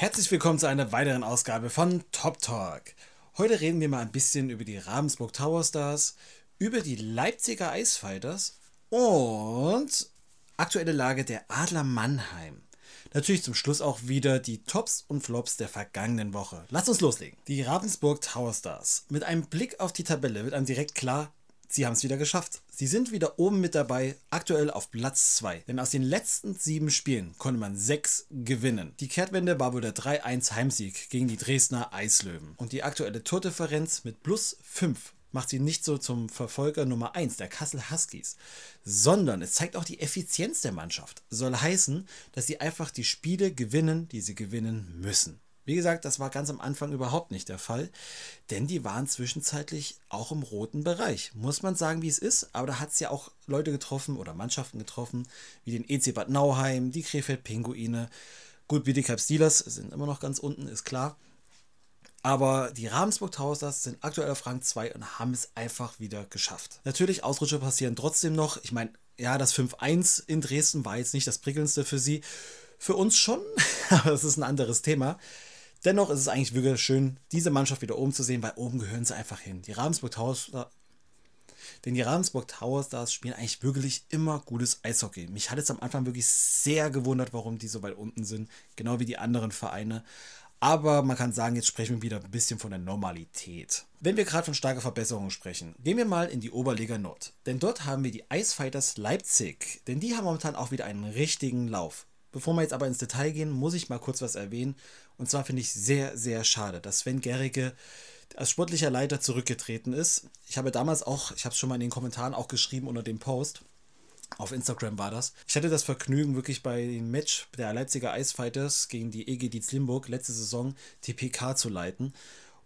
Herzlich willkommen zu einer weiteren Ausgabe von Top Talk. Heute reden wir mal ein bisschen über die Ravensburg Tower Stars, über die Leipziger Eisfighters und aktuelle Lage der Adler Mannheim. Natürlich zum Schluss auch wieder die Tops und Flops der vergangenen Woche. Lasst uns loslegen. Die Ravensburg Tower Stars. Mit einem Blick auf die Tabelle wird einem direkt klar, Sie haben es wieder geschafft. Sie sind wieder oben mit dabei, aktuell auf Platz 2. Denn aus den letzten sieben Spielen konnte man sechs gewinnen. Die Kehrtwende war wohl der 3-1 Heimsieg gegen die Dresdner Eislöwen. Und die aktuelle Tordifferenz mit plus 5 macht sie nicht so zum Verfolger Nummer 1 der Kassel Huskies, sondern es zeigt auch die Effizienz der Mannschaft. Soll heißen, dass sie einfach die Spiele gewinnen, die sie gewinnen müssen. Wie gesagt, das war ganz am Anfang überhaupt nicht der Fall, denn die waren zwischenzeitlich auch im roten Bereich. Muss man sagen, wie es ist, aber da hat es ja auch Leute getroffen oder Mannschaften getroffen, wie den EC Bad Nauheim, die Krefeld Pinguine. Gut, BDK Steelers sind immer noch ganz unten, ist klar. Aber die Ravensburg Tausers sind aktuell auf Rang 2 und haben es einfach wieder geschafft. Natürlich, Ausrutsche passieren trotzdem noch. Ich meine, ja, das 5-1 in Dresden war jetzt nicht das prickelndste für sie. Für uns schon, aber das ist ein anderes Thema. Dennoch ist es eigentlich wirklich schön, diese Mannschaft wieder oben zu sehen, weil oben gehören sie einfach hin. Die Ravensburg Towers, äh, denn die Ravensburg Tower Stars spielen eigentlich wirklich immer gutes Eishockey. Mich hat es am Anfang wirklich sehr gewundert, warum die so weit unten sind, genau wie die anderen Vereine. Aber man kann sagen, jetzt sprechen wir wieder ein bisschen von der Normalität. Wenn wir gerade von starker Verbesserung sprechen, gehen wir mal in die Oberliga Nord. Denn dort haben wir die Ice Fighters Leipzig. Denn die haben momentan auch wieder einen richtigen Lauf. Bevor wir jetzt aber ins Detail gehen, muss ich mal kurz was erwähnen. Und zwar finde ich sehr, sehr schade, dass Sven Gericke als sportlicher Leiter zurückgetreten ist. Ich habe damals auch, ich habe es schon mal in den Kommentaren auch geschrieben unter dem Post, auf Instagram war das. Ich hatte das Vergnügen, wirklich bei dem Match der Leipziger Icefighters gegen die EG Dietz Limburg letzte Saison TPK zu leiten.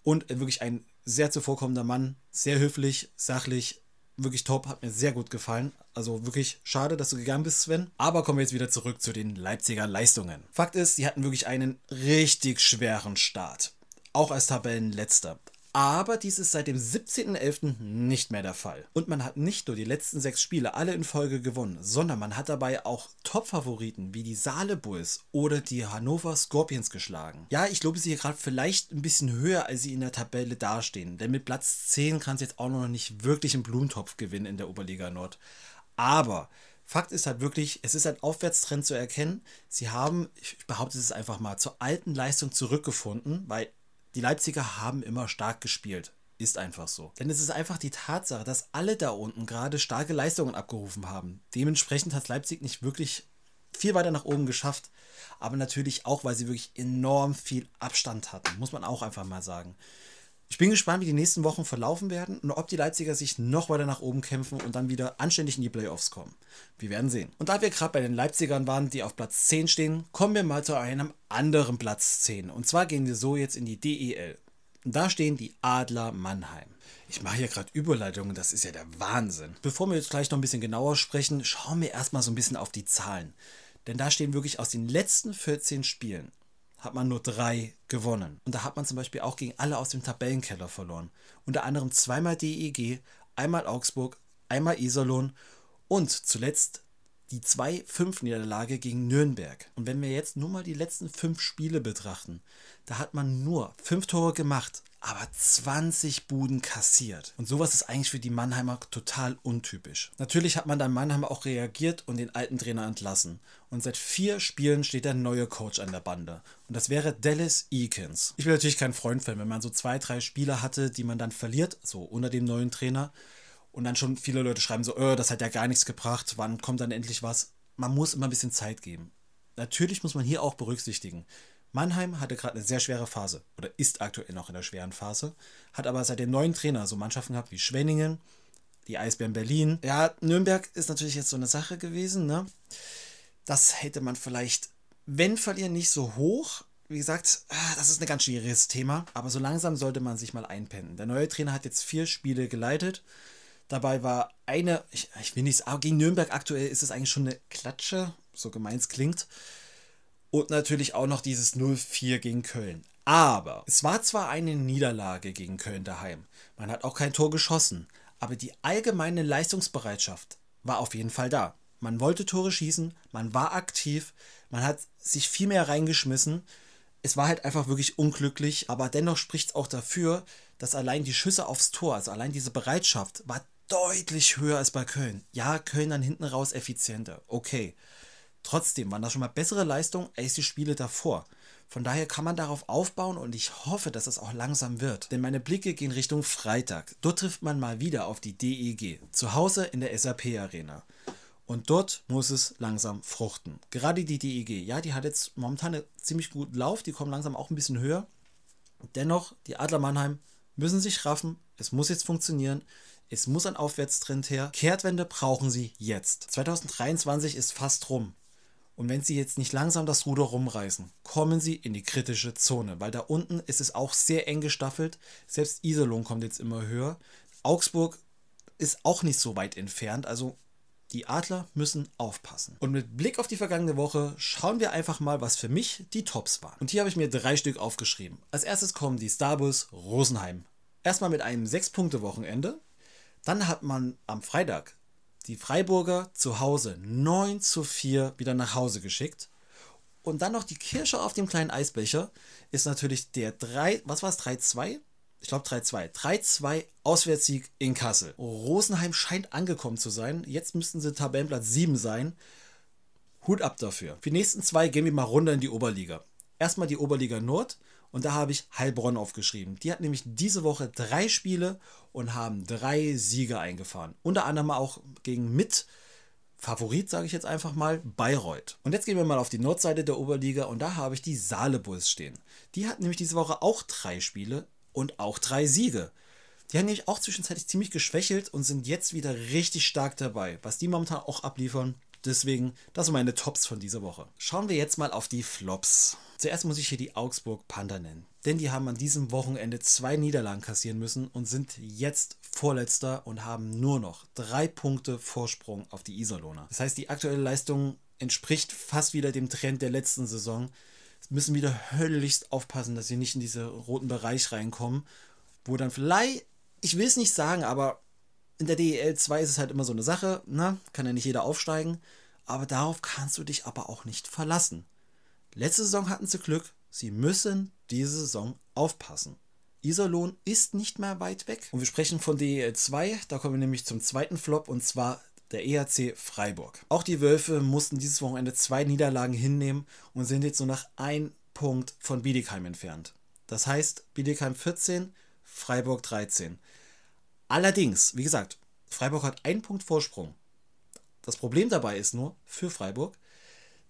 Und wirklich ein sehr zuvorkommender Mann, sehr höflich, sachlich, wirklich top, hat mir sehr gut gefallen. Also wirklich schade, dass du gegangen bist, Sven. Aber kommen wir jetzt wieder zurück zu den Leipziger Leistungen. Fakt ist, sie hatten wirklich einen richtig schweren Start. Auch als Tabellenletzter. Aber dies ist seit dem 17.11. nicht mehr der Fall. Und man hat nicht nur die letzten sechs Spiele alle in Folge gewonnen, sondern man hat dabei auch Top-Favoriten wie die Saale Bulls oder die Hannover Scorpions geschlagen. Ja, ich lobe sie hier gerade vielleicht ein bisschen höher, als sie in der Tabelle dastehen, denn mit Platz 10 kann es jetzt auch noch nicht wirklich einen Blumentopf gewinnen in der Oberliga Nord. Aber Fakt ist halt wirklich, es ist ein Aufwärtstrend zu erkennen. Sie haben, ich behaupte es einfach mal, zur alten Leistung zurückgefunden, weil die Leipziger haben immer stark gespielt. Ist einfach so. Denn es ist einfach die Tatsache, dass alle da unten gerade starke Leistungen abgerufen haben. Dementsprechend hat Leipzig nicht wirklich viel weiter nach oben geschafft. Aber natürlich auch, weil sie wirklich enorm viel Abstand hatten. Muss man auch einfach mal sagen. Ich bin gespannt, wie die nächsten Wochen verlaufen werden und ob die Leipziger sich noch weiter nach oben kämpfen und dann wieder anständig in die Playoffs kommen. Wir werden sehen. Und da wir gerade bei den Leipzigern waren, die auf Platz 10 stehen, kommen wir mal zu einem anderen Platz 10. Und zwar gehen wir so jetzt in die DEL. Und da stehen die Adler Mannheim. Ich mache hier gerade Überleitungen, das ist ja der Wahnsinn. Bevor wir jetzt gleich noch ein bisschen genauer sprechen, schauen wir erstmal so ein bisschen auf die Zahlen. Denn da stehen wirklich aus den letzten 14 Spielen hat man nur drei gewonnen. Und da hat man zum Beispiel auch gegen alle aus dem Tabellenkeller verloren. Unter anderem zweimal DEG, einmal Augsburg, einmal Iserlohn und zuletzt die 2-5-Niederlage gegen Nürnberg. Und wenn wir jetzt nur mal die letzten fünf Spiele betrachten, da hat man nur fünf Tore gemacht, aber 20 Buden kassiert. Und sowas ist eigentlich für die Mannheimer total untypisch. Natürlich hat man dann Mannheimer auch reagiert und den alten Trainer entlassen. Und seit vier Spielen steht der neue Coach an der Bande. Und das wäre Dallas Eakins. Ich bin natürlich kein Freund von, wenn man so zwei, drei Spieler hatte, die man dann verliert, so unter dem neuen Trainer. Und dann schon viele Leute schreiben so, öh, das hat ja gar nichts gebracht, wann kommt dann endlich was? Man muss immer ein bisschen Zeit geben. Natürlich muss man hier auch berücksichtigen, Mannheim hatte gerade eine sehr schwere Phase oder ist aktuell noch in der schweren Phase, hat aber seit dem neuen Trainer so Mannschaften gehabt wie Schwenningen, die Eisbären Berlin. Ja, Nürnberg ist natürlich jetzt so eine Sache gewesen, ne? Das hätte man vielleicht, wenn verlieren, nicht so hoch. Wie gesagt, ah, das ist ein ganz schwieriges Thema, aber so langsam sollte man sich mal einpennen. Der neue Trainer hat jetzt vier Spiele geleitet. Dabei war eine, ich, ich will nichts, aber gegen Nürnberg aktuell ist es eigentlich schon eine Klatsche, so gemeins klingt und natürlich auch noch dieses 0-4 gegen Köln. Aber es war zwar eine Niederlage gegen Köln daheim, man hat auch kein Tor geschossen, aber die allgemeine Leistungsbereitschaft war auf jeden Fall da. Man wollte Tore schießen, man war aktiv, man hat sich viel mehr reingeschmissen. Es war halt einfach wirklich unglücklich, aber dennoch spricht es auch dafür, dass allein die Schüsse aufs Tor, also allein diese Bereitschaft, war deutlich höher als bei Köln. Ja, Köln dann hinten raus effizienter, okay. Trotzdem waren das schon mal bessere Leistungen als die Spiele davor. Von daher kann man darauf aufbauen und ich hoffe, dass es auch langsam wird. Denn meine Blicke gehen Richtung Freitag. Dort trifft man mal wieder auf die DEG, zu Hause in der SAP Arena. Und dort muss es langsam fruchten. Gerade die DEG, ja, die hat jetzt momentan einen ziemlich guten Lauf, die kommen langsam auch ein bisschen höher. Dennoch, die Adler Mannheim müssen sich raffen, es muss jetzt funktionieren. Es muss ein Aufwärtstrend her. Kehrtwende brauchen sie jetzt. 2023 ist fast rum. Und wenn Sie jetzt nicht langsam das Ruder rumreißen, kommen Sie in die kritische Zone, weil da unten ist es auch sehr eng gestaffelt. Selbst Iserlohn kommt jetzt immer höher. Augsburg ist auch nicht so weit entfernt, also die Adler müssen aufpassen. Und mit Blick auf die vergangene Woche schauen wir einfach mal, was für mich die Tops waren. Und hier habe ich mir drei Stück aufgeschrieben. Als erstes kommen die Starbus Rosenheim. Erstmal mit einem 6-Punkte-Wochenende. Dann hat man am Freitag die Freiburger zu Hause 9 zu 4 wieder nach Hause geschickt. Und dann noch die Kirsche auf dem kleinen Eisbecher ist natürlich der 3, was war es, 3-2? Ich glaube 3-2. 3-2 Auswärtssieg in Kassel. Rosenheim scheint angekommen zu sein. Jetzt müssten sie Tabellenplatz 7 sein. Hut ab dafür. Für die nächsten zwei gehen wir mal runter in die Oberliga. Erstmal die Oberliga Nord. Und da habe ich Heilbronn aufgeschrieben. Die hat nämlich diese Woche drei Spiele und haben drei Siege eingefahren. Unter anderem auch gegen mit Favorit, sage ich jetzt einfach mal, Bayreuth. Und jetzt gehen wir mal auf die Nordseite der Oberliga und da habe ich die Saale Bulls stehen. Die hat nämlich diese Woche auch drei Spiele und auch drei Siege. Die haben nämlich auch zwischenzeitlich ziemlich geschwächelt und sind jetzt wieder richtig stark dabei. Was die momentan auch abliefern, Deswegen, das sind meine Tops von dieser Woche. Schauen wir jetzt mal auf die Flops. Zuerst muss ich hier die Augsburg Panda nennen, denn die haben an diesem Wochenende zwei Niederlagen kassieren müssen und sind jetzt Vorletzter und haben nur noch drei Punkte Vorsprung auf die Iserlohner. Das heißt, die aktuelle Leistung entspricht fast wieder dem Trend der letzten Saison. Sie müssen wieder höllischst aufpassen, dass sie nicht in diesen roten Bereich reinkommen, wo dann vielleicht, ich will es nicht sagen, aber in der DEL 2 ist es halt immer so eine Sache, ne? kann ja nicht jeder aufsteigen, aber darauf kannst du dich aber auch nicht verlassen. Letzte Saison hatten sie Glück, sie müssen diese Saison aufpassen. Iserlohn ist nicht mehr weit weg. Und wir sprechen von DEL 2, da kommen wir nämlich zum zweiten Flop und zwar der EAC Freiburg. Auch die Wölfe mussten dieses Wochenende zwei Niederlagen hinnehmen und sind jetzt nur noch ein Punkt von Biedekheim entfernt. Das heißt, Biedekheim 14, Freiburg 13. Allerdings, wie gesagt, Freiburg hat einen Punkt Vorsprung. Das Problem dabei ist nur für Freiburg,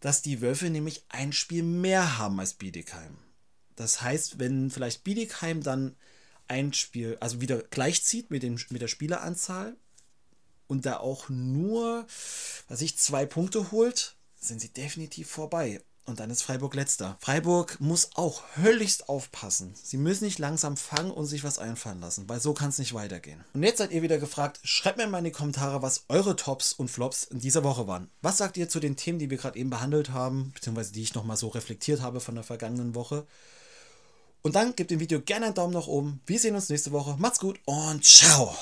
dass die Wölfe nämlich ein Spiel mehr haben als Bietigheim. Das heißt, wenn vielleicht Bietigheim dann ein Spiel, also wieder gleichzieht mit, dem, mit der Spieleranzahl und da auch nur, was ich, zwei Punkte holt, sind sie definitiv vorbei. Und dann ist Freiburg letzter. Freiburg muss auch höllischst aufpassen. Sie müssen nicht langsam fangen und sich was einfallen lassen, weil so kann es nicht weitergehen. Und jetzt seid ihr wieder gefragt, schreibt mir mal in die Kommentare, was eure Tops und Flops in dieser Woche waren. Was sagt ihr zu den Themen, die wir gerade eben behandelt haben, beziehungsweise die ich nochmal so reflektiert habe von der vergangenen Woche? Und dann gebt dem Video gerne einen Daumen nach oben. Wir sehen uns nächste Woche. Macht's gut und ciao!